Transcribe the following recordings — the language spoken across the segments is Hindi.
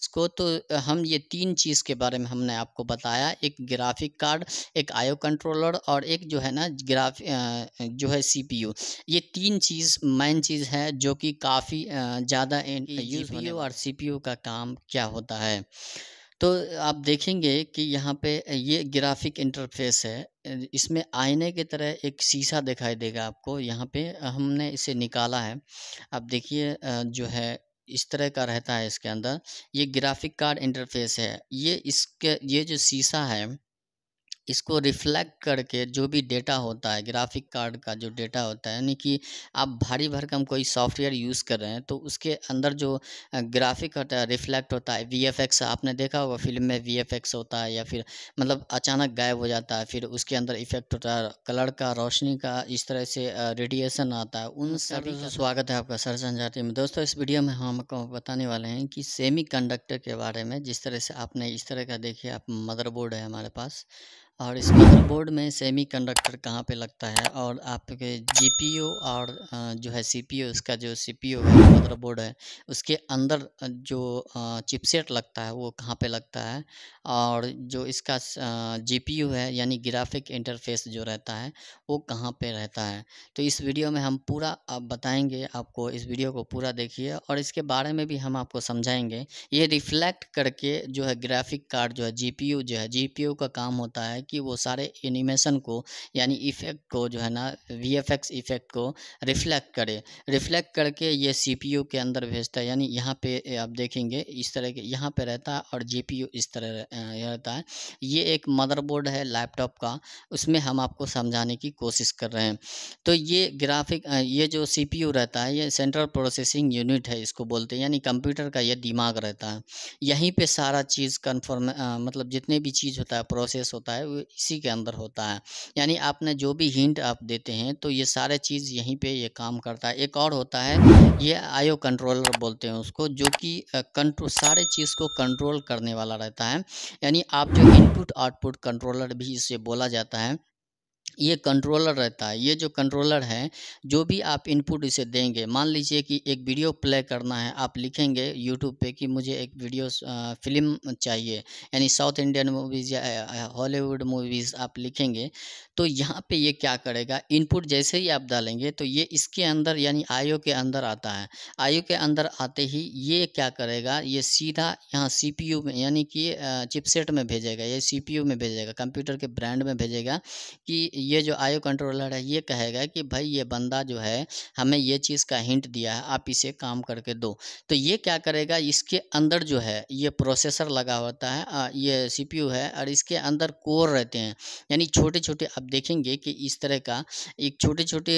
इसको तो हम ये तीन चीज़ के बारे में हमने आपको बताया एक ग्राफिक कार्ड एक आयो कंट्रोलर और एक जो है ना ग्राफ जो है सीपीयू ये तीन चीज़ मेन चीज़ है जो कि काफ़ी ज़्यादा यूज और सीपीयू का काम क्या होता है तो आप देखेंगे कि यहाँ पे ये ग्राफिक इंटरफेस है इसमें आईने की तरह एक शीशा दिखाई देगा आपको यहाँ पे हमने इसे निकाला है आप देखिए जो है इस तरह का रहता है इसके अंदर ये ग्राफिक कार्ड इंटरफेस है ये इसके ये जो शीशा है इसको रिफ्लेक्ट करके जो भी डेटा होता है ग्राफिक कार्ड का जो डेटा होता है यानी कि आप भारी भरकम कोई सॉफ्टवेयर यूज़ कर रहे हैं तो उसके अंदर जो ग्राफिक होता है रिफ्लेक्ट होता है वी आपने देखा होगा फिल्म में वी होता है या फिर मतलब अचानक गायब हो जाता है फिर उसके अंदर इफेक्ट होता है कलर का रोशनी का इस तरह से रेडिएशन आता है उन हाँ, सभी का स्वागत है आपका सर जनजाति में दोस्तों इस वीडियो में हम आपको बताने वाले हैं कि सेमी के बारे में जिस तरह से आपने इस तरह का देखिए आप मदरबोर्ड है हमारे पास और इस मदरबोर्ड में सेमी कंडक्टर कहाँ पे लगता है और आपके जीपीयू और जो है सीपीयू इसका जो सीपीयू है मदरबोर्ड है उसके अंदर जो चिपसेट लगता है वो कहाँ पे लगता है और जो इसका जीपीयू है यानी ग्राफिक इंटरफेस जो रहता है वो कहाँ पे रहता है तो इस वीडियो में हम पूरा आप बताएंगे आपको इस वीडियो को पूरा देखिए और इसके बारे में भी हम आपको समझाएँगे ये रिफ्लेक्ट करके जो है ग्राफिक कार्ड जो है जी जो है जी का काम होता है कि वो सारे एनिमेशन को यानी इफ़ेक्ट को जो है ना वी एफ एक्स इफ़ेक्ट को रिफ्लेक्ट करे रिफ्लेक्ट करके ये सी पी यू के अंदर भेजता है यानी यहाँ पे आप देखेंगे इस तरह के यहाँ पे रहता है और जी पी यू इस तरह रहता है ये एक मदरबोर्ड है लैपटॉप का उसमें हम आपको समझाने की कोशिश कर रहे हैं तो ये ग्राफिक ये जो सी पी यू रहता है ये सेंट्रल प्रोसेसिंग यूनिट है इसको बोलते हैं यानी कंप्यूटर का ये दिमाग रहता है यहीं पे सारा चीज़ कन्फर्म मतलब जितने भी चीज़ होता है प्रोसेस होता है इसी के अंदर होता है यानी आपने जो भी हिंट आप देते हैं तो ये सारे चीज़ यहीं पे ये काम करता है एक और होता है ये आयो कंट्रोलर बोलते हैं उसको जो कि कंट्रोल सारे चीज़ को कंट्रोल करने वाला रहता है यानी आप जो इनपुट आउटपुट कंट्रोलर भी इसे बोला जाता है ये कंट्रोलर रहता है ये जो कंट्रोलर है जो भी आप इनपुट इसे देंगे मान लीजिए कि एक वीडियो प्ले करना है आप लिखेंगे यूट्यूब पे कि मुझे एक वीडियो फिल्म चाहिए यानी साउथ इंडियन मूवीज़ या हॉलीवुड मूवीज़ आप लिखेंगे तो यहाँ पे ये क्या करेगा इनपुट जैसे ही आप डालेंगे तो ये इसके अंदर यानी आयो के अंदर आता है आयो के अंदर आते ही ये क्या करेगा ये सीधा यहाँ सीपीयू में यानी कि चिपसेट में भेजेगा ये सीपीयू में भेजेगा कंप्यूटर के ब्रांड में भेजेगा कि ये जो आयो कंट्रोलर है ये कहेगा कि भाई ये बंदा जो है हमें ये चीज़ का हिंट दिया है आप इसे काम करके दो तो ये क्या करेगा इसके अंदर जो है ये प्रोसेसर लगा होता है ये सी है और इसके अंदर कोर रहते हैं यानी छोटे छोटे अब देखेंगे कि इस तरह का एक छोटे छोटे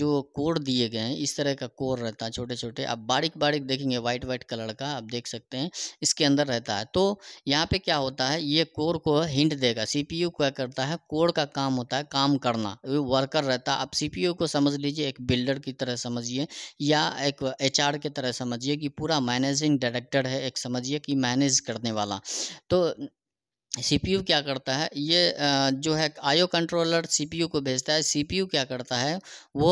जो कोर दिए गए हैं इस तरह का कोर रहता है छोटे छोटे आप बारीक बारीक देखेंगे वाइट वाइट कलर का आप देख सकते हैं इसके अंदर रहता है तो यहाँ पे क्या होता है ये कोर को हिंट देगा सीपीयू क्या करता है कोर का काम होता है काम करना वर्कर रहता है आप यू को समझ लीजिए एक बिल्डर की तरह समझिए या एक एच की तरह समझिए कि पूरा मैनेजिंग डायरेक्टर है एक समझिए कि मैनेज करने वाला तो सीपीयू क्या करता है ये जो है आईओ कंट्रोलर सीपीयू को भेजता है सीपीयू क्या करता है वो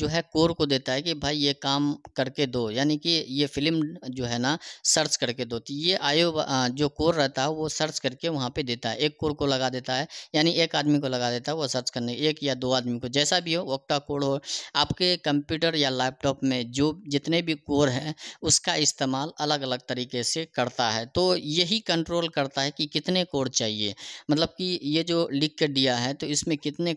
जो है कोर को देता है कि भाई ये काम करके दो यानी कि ये फिल्म जो है ना सर्च करके दो तो ये आईओ जो कोर रहता है वो सर्च करके वहाँ पे देता है एक कोर को लगा देता है यानी एक आदमी को लगा देता है वो सर्च करने एक या दो आदमी को जैसा भी हो वक्टा कोर हो आपके कंप्यूटर या लैपटॉप में जो जितने भी कोर हैं उसका इस्तेमाल अलग अलग तरीके से करता है तो यही कंट्रोल करता है कि कितने कोड चाहिए मतलब कि ये जो लिख के दिया है तो इसमें कितने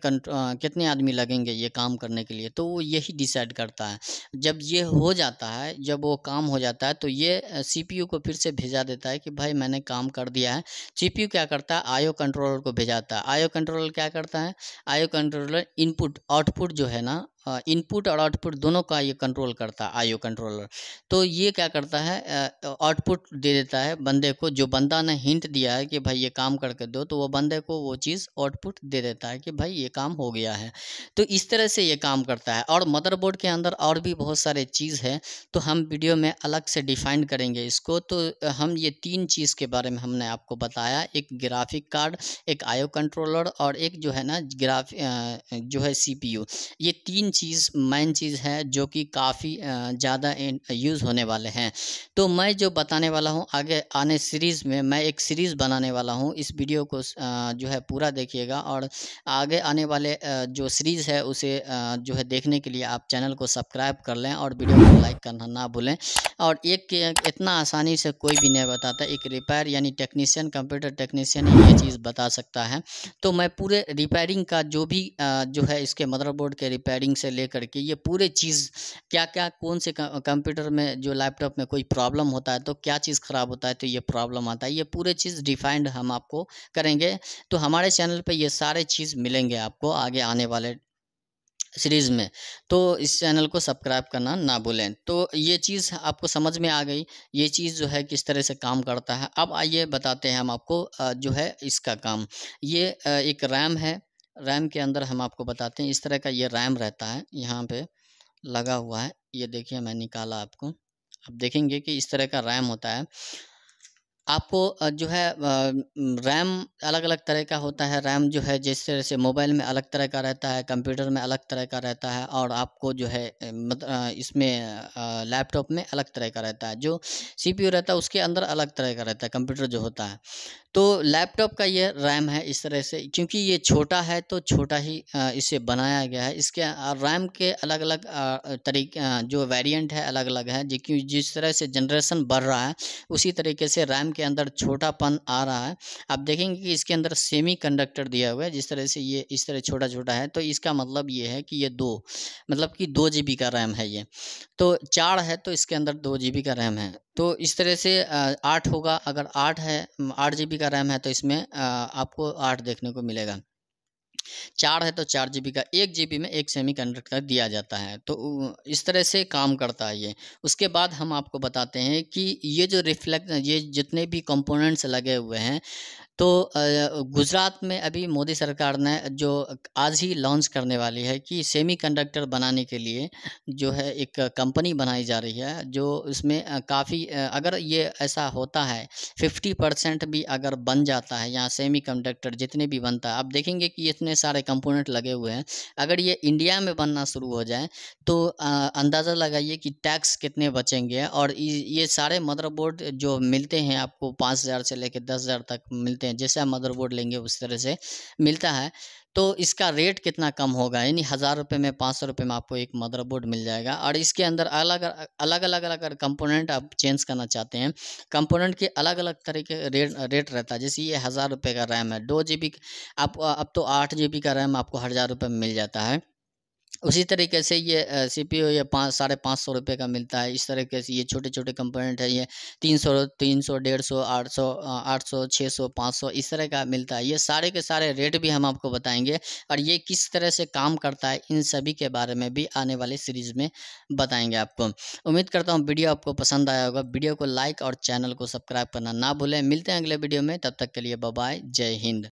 कितने आदमी लगेंगे ये काम करने के लिए तो वो यही डिसाइड करता है जब ये हो जाता है जब वो काम हो जाता है तो ये सी को फिर से भेजा देता है कि भाई मैंने काम कर दिया है सी क्या करता है आयो कंट्रोलर को भेजाता है आयो कंट्रोलर क्या करता है आयो कंट्रोलर इनपुट आउटपुट जो है ना इनपुट हाँ, और आउटपुट दोनों का ये कंट्रोल करता है आईओ कंट्रोलर तो ये क्या करता है आउटपुट दे देता है बंदे को जो बंदा ने हिंट दिया है कि भाई ये काम करके दो तो वो बंदे को वो चीज़ आउटपुट दे देता है कि भाई ये काम हो गया है तो इस तरह से ये काम करता है और मदरबोर्ड के अंदर और भी बहुत सारे चीज़ है तो हम वीडियो में अलग से डिफाइन करेंगे इसको तो हम ये तीन चीज़ के बारे में हमने आपको बताया एक ग्राफिक कार्ड एक आयो कंट्रोलर और एक जो है ना ग्राफ जो है सी ये तीन चीज़ मैन चीज़ है जो कि काफ़ी ज़्यादा यूज़ होने वाले हैं तो मैं जो बताने वाला हूँ आगे आने सीरीज़ में मैं एक सीरीज़ बनाने वाला हूँ इस वीडियो को जो है पूरा देखिएगा और आगे आने वाले जो सीरीज़ है उसे जो है देखने के लिए आप चैनल को सब्सक्राइब कर लें और वीडियो को लाइक करना ना भूलें और एक के इतना आसानी से कोई भी नहीं बताता एक रिपेयर यानी टेक्नीशियन कंप्यूटर टेक्नीशियन ही ये चीज़ बता सकता है तो मैं पूरे रिपेयरिंग का जो भी जो है इसके मदरबोर्ड के रिपेयरिंग से लेकर के ये पूरे चीज़ क्या क्या कौन से कंप्यूटर में जो लैपटॉप में कोई प्रॉब्लम होता है तो क्या चीज़ ख़राब होता है तो ये प्रॉब्लम आता है ये पूरे चीज़ डिफाइंड हम आपको करेंगे तो हमारे चैनल पर ये सारे चीज़ मिलेंगे आपको आगे आने वाले सीरीज़ में तो इस चैनल को सब्सक्राइब करना ना भूलें तो ये चीज़ आपको समझ में आ गई ये चीज़ जो है किस तरह से काम करता है अब आइए बताते हैं हम आपको जो है इसका काम ये एक रैम है रैम के अंदर हम आपको बताते हैं इस तरह का ये रैम रहता है यहाँ पे लगा हुआ है ये देखिए मैं निकाला आपको अब देखेंगे कि इस तरह का रैम होता है आपको जो है रैम अलग अलग तरह का होता है रैम जो है जिस तरह से मोबाइल में अलग तरह का रहता है कंप्यूटर में अलग तरह का रहता है और आपको जो है इसमें लैपटॉप में अलग तरह का रहता है जो सीपीयू रहता है उसके अंदर अलग तरह का रहता है कंप्यूटर जो होता है तो लैपटॉप का ये रैम है इस तरह से क्योंकि ये छोटा है तो छोटा ही इसे बनाया गया है इसके रैम के अलग अलग तरीके जो वेरिएंट है अलग अलग है जिस तरह से जनरेशन बढ़ रहा है उसी तरीके से रैम के के अंदर छोटापन आ रहा है आप देखेंगे कि इसके अंदर सेमी कंडक्टर दिया हुआ है जिस तरह से ये इस तरह छोटा छोटा है तो इसका मतलब ये है कि ये दो मतलब कि दो जी का रैम है ये तो चार है तो इसके अंदर दो जी का रैम है तो इस तरह से आठ होगा अगर आठ है आठ जी का रैम है तो इसमें आपको आठ देखने को मिलेगा चार है तो चार जी का एक जी में एक सेमी कंडक्टर दिया जाता है तो इस तरह से काम करता है ये उसके बाद हम आपको बताते हैं कि ये जो रिफ्लेक्ट ये जितने भी कंपोनेंट्स लगे हुए हैं तो गुजरात में अभी मोदी सरकार ने जो आज ही लॉन्च करने वाली है कि सेमीकंडक्टर बनाने के लिए जो है एक कंपनी बनाई जा रही है जो उसमें काफ़ी अगर ये ऐसा होता है फिफ्टी परसेंट भी अगर बन जाता है यहाँ सेमीकंडक्टर जितने भी बनता है आप देखेंगे कि इतने सारे कंपोनेंट लगे हुए हैं अगर ये इंडिया में बनना शुरू हो जाए तो अंदाज़ा लगाइए कि टैक्स कितने बचेंगे और ये सारे मदरबोर्ड जो मिलते हैं आपको पाँच हज़ार से लेकर दस हज़ार तक मिलते मिलते हैं जैसा मदरबोर्ड लेंगे उस तरह से मिलता है तो इसका रेट कितना कम होगा यानी हज़ार रुपये में पाँच सौ रुपये में आपको एक मदरबोर्ड मिल जाएगा और इसके अंदर अलग अलग अलग अलग कंपोनेंट आप चेंज करना चाहते हैं कंपोनेंट के अलग अलग तरह के रेट रेट रहता है जैसे ये हज़ार रुपये का रैम है दो जी बी आप अब तो आठ जी बी का रैम आपको हज़ार रुपये में मिल जाता है उसी तरीके से ये सी पी ओ ये पाँच साढ़े पाँच सौ रुपये का मिलता है इस तरीके से ये छोटे छोटे कंपोनेंट है ये तीन सौ तीन सौ डेढ़ सौ आठ सौ आठ सौ छः सौ पाँच सौ इस तरह का मिलता है ये सारे के सारे रेट भी हम आपको बताएंगे और ये किस तरह से काम करता है इन सभी के बारे में भी आने वाले सीरीज़ में बताएंगे आपको उम्मीद करता हूँ वीडियो आपको पसंद आया होगा वीडियो को लाइक और चैनल को सब्सक्राइब करना ना भूलें मिलते हैं अगले वीडियो में तब तक के लिए बाय जय हिंद